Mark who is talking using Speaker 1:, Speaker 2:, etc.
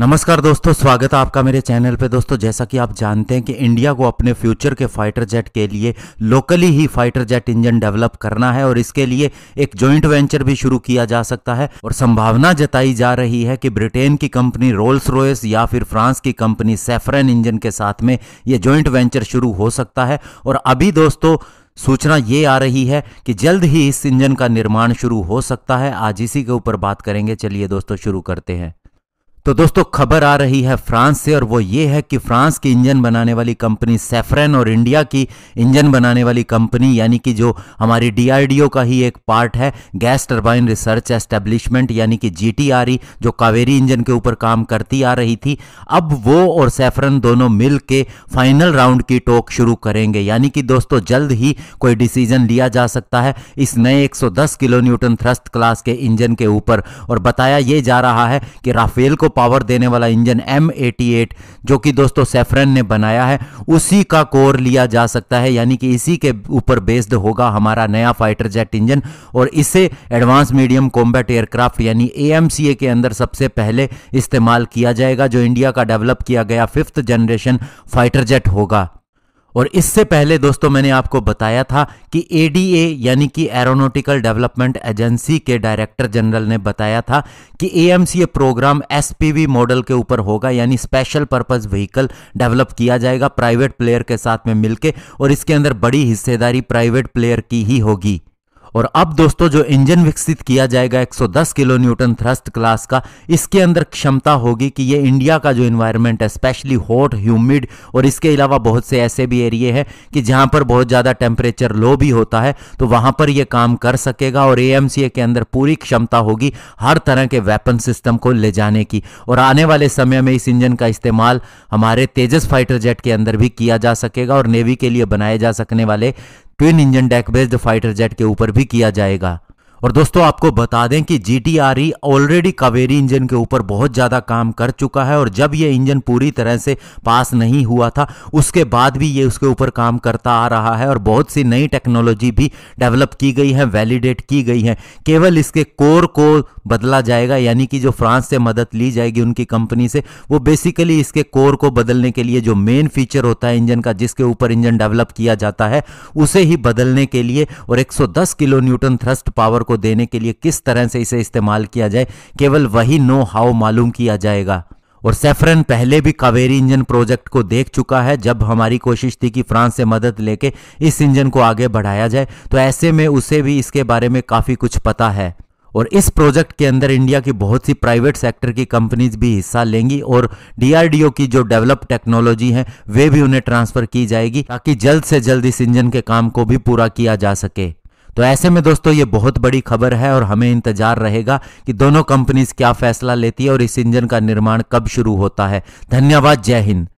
Speaker 1: नमस्कार दोस्तों स्वागत है आपका मेरे चैनल पे दोस्तों जैसा कि आप जानते हैं कि इंडिया को अपने फ्यूचर के फाइटर जेट के लिए लोकली ही फाइटर जेट इंजन डेवलप करना है और इसके लिए एक जॉइंट वेंचर भी शुरू किया जा सकता है और संभावना जताई जा रही है कि ब्रिटेन की कंपनी रोल्स रोयस या फिर फ्रांस की कंपनी सेफरन इंजन के साथ में ये ज्वाइंट वेंचर शुरू हो सकता है और अभी दोस्तों सूचना ये आ रही है कि जल्द ही इस इंजन का निर्माण शुरू हो सकता है आज इसी के ऊपर बात करेंगे चलिए दोस्तों शुरू करते हैं तो दोस्तों खबर आ रही है फ्रांस से और वो ये है कि फ्रांस की इंजन बनाने वाली कंपनी सेफरेन और इंडिया की इंजन बनाने वाली कंपनी यानी कि जो हमारी डीआरडीओ का ही एक पार्ट है गैस टर्बाइन रिसर्च एस्टेब्लिशमेंट यानी कि जी e, जो कावेरी इंजन के ऊपर काम करती आ रही थी अब वो और सेफरन दोनों मिल के फाइनल राउंड की टोक शुरू करेंगे यानी कि दोस्तों जल्द ही कोई डिसीजन लिया जा सकता है इस नए एक किलो न्यूटन थ्रस्ट क्लास के इंजन के ऊपर और बताया ये जा रहा है कि राफेल को पावर देने वाला इंजन एट जो कि दोस्तों सेफरन ने बनाया है उसी का कोर लिया जा सकता है यानी कि इसी के ऊपर बेस्ड होगा हमारा नया फाइटर जेट इंजन और इसे एडवांस मीडियम कॉम्बैट एयरक्राफ्ट यानी ए के अंदर सबसे पहले इस्तेमाल किया जाएगा जो इंडिया का डेवलप किया गया फिफ्थ जनरेशन फाइटर जेट होगा और इससे पहले दोस्तों मैंने आपको बताया था कि एडीए यानी कि एरोनोटिकल डेवलपमेंट एजेंसी के डायरेक्टर जनरल ने बताया था कि एएमसीए प्रोग्राम एसपीवी मॉडल के ऊपर होगा यानी स्पेशल पर्पज व्हीकल डेवलप किया जाएगा प्राइवेट प्लेयर के साथ में मिलकर और इसके अंदर बड़ी हिस्सेदारी प्राइवेट प्लेयर की ही होगी और अब दोस्तों जो इंजन विकसित किया जाएगा 110 किलो न्यूटन थ्रस्ट क्लास का इसके अंदर क्षमता होगी कि ये इंडिया का जो इन्वायरमेंट है स्पेशली हॉट ह्यूमिड और इसके अलावा बहुत से ऐसे भी एरिए हैं कि जहां पर बहुत ज़्यादा टेम्परेचर लो भी होता है तो वहां पर यह काम कर सकेगा और ए के अंदर पूरी क्षमता होगी हर तरह के वेपन सिस्टम को ले जाने की और आने वाले समय में इस इंजन का इस्तेमाल हमारे तेजस फाइटर जेट के अंदर भी किया जा सकेगा और नेवी के लिए बनाए जा सकने वाले twin engine deck based fighter jet के ऊपर भी किया जाएगा और दोस्तों आपको बता दें कि G T R E already Kaveri engine के ऊपर बहुत ज़्यादा काम कर चुका है और जब ये इंजन पूरी तरह से पास नहीं हुआ था उसके बाद भी ये उसके ऊपर काम करता आ रहा है और बहुत सी नई टेक्नोलॉजी भी डेवलप की गई है वैलिडेट की गई है केवल इसके कोर को बदला जाएगा यानी कि जो फ्रांस से मदद ली जाएगी उनकी कंपनी से वो बेसिकली इसके कोर को बदलने के लिए जो मेन फीचर होता है इंजन का जिसके ऊपर इंजन डेवलप किया जाता है उसे ही बदलने के लिए और दस किलो न्यूटन थ्रस्ट पावर को देने के लिए किस तरह से इसे इस्तेमाल किया जाए केवल वही नो हाउ मालूम किया जाएगा और सेफरन पहले भी कावेरी इंजन प्रोजेक्ट को देख चुका है जब हमारी कोशिश थी कि फ्रांस से मदद लेके इस इंजन को आगे बढ़ाया जाए तो ऐसे में उसे भी इसके बारे में काफ़ी कुछ पता है और इस प्रोजेक्ट के अंदर इंडिया की बहुत सी प्राइवेट सेक्टर की कंपनीज भी हिस्सा लेंगी और डीआरडीओ की जो डेवलप टेक्नोलॉजी है वे भी उन्हें ट्रांसफर की जाएगी ताकि जल्द से जल्द इस इंजन के काम को भी पूरा किया जा सके तो ऐसे में दोस्तों ये बहुत बड़ी खबर है और हमें इंतजार रहेगा कि दोनों कंपनीज क्या फैसला लेती है और इस इंजन का निर्माण कब शुरू होता है धन्यवाद जय हिंद